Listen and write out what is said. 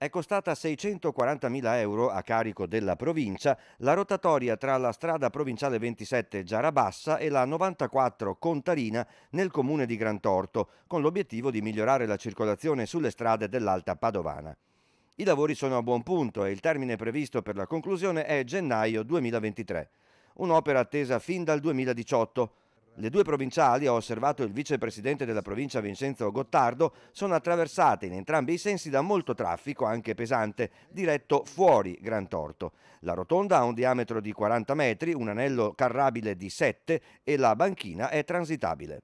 È costata 640.000 euro a carico della provincia la rotatoria tra la strada provinciale 27 Giarabassa e la 94 Contarina nel comune di Grantorto, con l'obiettivo di migliorare la circolazione sulle strade dell'Alta Padovana. I lavori sono a buon punto e il termine previsto per la conclusione è gennaio 2023. Un'opera attesa fin dal 2018. Le due provinciali, ha osservato il vicepresidente della provincia Vincenzo Gottardo, sono attraversate in entrambi i sensi da molto traffico, anche pesante, diretto fuori Gran Torto. La rotonda ha un diametro di 40 metri, un anello carrabile di 7 e la banchina è transitabile.